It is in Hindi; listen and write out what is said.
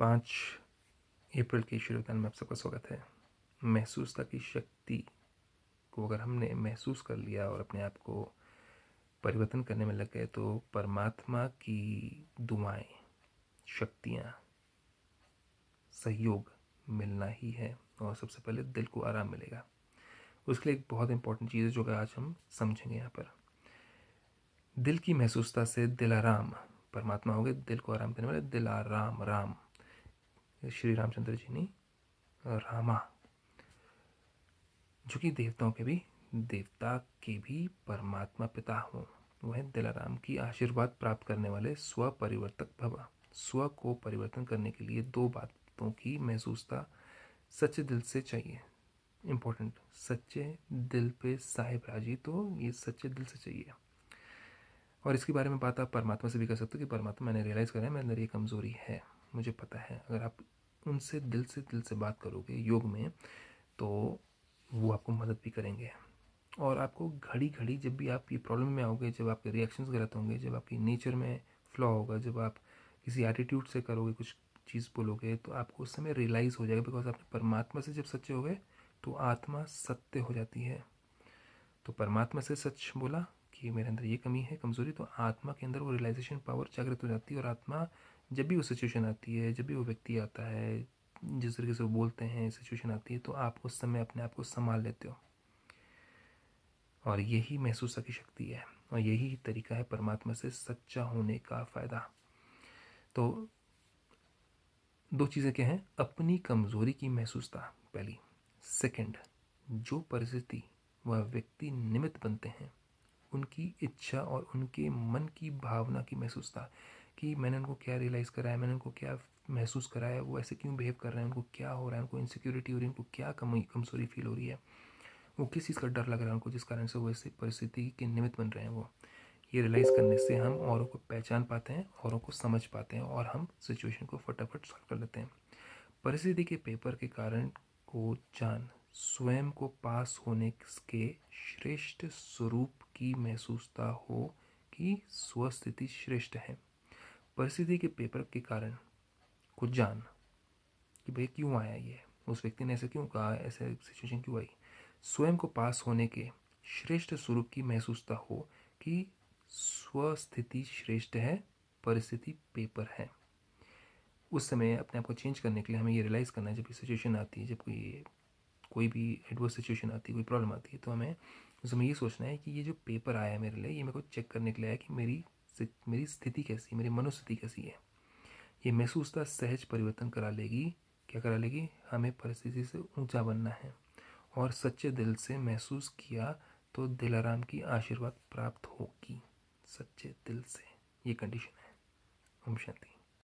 पाँच अप्रैल के शुरू में आप सबका स्वागत है महसूसता की शक्ति को अगर हमने महसूस कर लिया और अपने आप को परिवर्तन करने में लग गए तो परमात्मा की दुआएं शक्तियाँ सहयोग मिलना ही है और सबसे पहले दिल को आराम मिलेगा उसके लिए एक बहुत इंपॉर्टेंट चीज़ है जो कि आज हम समझेंगे यहाँ पर दिल की महसूसता से दिल आराम परमात्मा हो गए दिल को आराम देने वाले दिल आराम राम श्री रामचंद्र जी ने रामा जो कि देवताओं के भी देवता के भी परमात्मा पिता हों वह दिलाराम की आशीर्वाद प्राप्त करने वाले स्व परिवर्तक भवा स्व को परिवर्तन करने के लिए दो बातों की महसूसता सच्चे दिल से चाहिए इम्पोर्टेंट सच्चे दिल पे साहेब राजी तो ये सच्चे दिल से चाहिए और इसके बारे में बात आप परमात्मा से भी कर सकते हो कि परमात्मा मैंने रियलाइज़ करा है मेरे अंदर ये कमज़ोरी है मुझे पता है अगर आप उनसे दिल से दिल से बात करोगे योग में तो वो आपको मदद भी करेंगे और आपको घड़ी घड़ी जब भी आप ये प्रॉब्लम में आओगे जब आपके रिएक्शंस गलत होंगे जब आपकी नेचर में फ्लॉ होगा जब आप किसी एटीट्यूड से करोगे कुछ चीज़ बोलोगे तो आपको उस समय रियलाइज़ हो जाएगा बिकॉज आप परमात्मा से जब सच्चे हो गए तो आत्मा सत्य हो जाती है तो परमात्मा से सच बोला कि मेरे अंदर ये कमी है कमज़ोरी तो आत्मा के अंदर वो रियलाइजेशन पावर जागृत हो जाती है और आत्मा जब भी वो सिचुएशन आती है जब भी वो व्यक्ति आता है जिस तरीके से वो बोलते हैं सिचुएशन आती है तो आप उस समय अपने आप को संभाल लेते हो और यही महसूस की शक्ति है और यही तरीका है परमात्मा से सच्चा होने का फ़ायदा तो दो चीज़ें क्या हैं अपनी कमज़ोरी की महसूसता पहली सेकंड जो परिस्थिति वह व्यक्ति निमित्त बनते हैं उनकी इच्छा और उनके मन की भावना की महसूसता कि मैंने उनको क्या रियलाइज़ कराया मैंने उनको क्या महसूस कराया वो ऐसे क्यों बिहेव कर रहे हैं उनको क्या हो रहा है उनको इनसिक्योरिटी हो रही है उनको क्या कमी कमजोरी फील हो रही है वो किस चीज़ का डर लग रहा है उनको जिस कारण से वो ऐसी परिस्थिति के निमित्त बन रहे हैं वो ये रियलाइज़ करने से हम औरों को पहचान पाते हैं औरों को समझ पाते हैं और हम सिचुएशन को फटाफट सॉल्व कर लेते हैं परिस्थिति के पेपर के कारण को जान स्वयं को पास होने के श्रेष्ठ स्वरूप की महसूसता हो कि स्वस्थिति श्रेष्ठ है परिस्थिति के पेपर के कारण कुछ जान कि भाई क्यों आया ये उस व्यक्ति ने ऐसा क्यों कहा ऐसे सिचुएशन क्यों आई स्वयं को पास होने के श्रेष्ठ स्वरूप की महसूसता हो कि स्वस्थिति श्रेष्ठ है परिस्थिति पेपर है उस समय अपने आप को चेंज करने के लिए हमें ये रियलाइज़ करना है जब ये सिचुएशन आती है जब कोई कोई भी एडवर्स सिचुएशन आती है कोई प्रॉब्लम आती है तो हमें उसमें ये सोचना है कि ये जो पेपर आया है मेरे लिए ये मेरे को चेक करने के लिए आया कि मेरी मेरी स्थिति कैसी है मेरी मनोस्थिति कैसी है ये महसूसता सहज परिवर्तन करा लेगी क्या करा लेगी हमें परिस्थिति से ऊंचा बनना है और सच्चे दिल से महसूस किया तो दिलाराम की आशीर्वाद प्राप्त होगी सच्चे दिल से ये कंडीशन है ओम शांति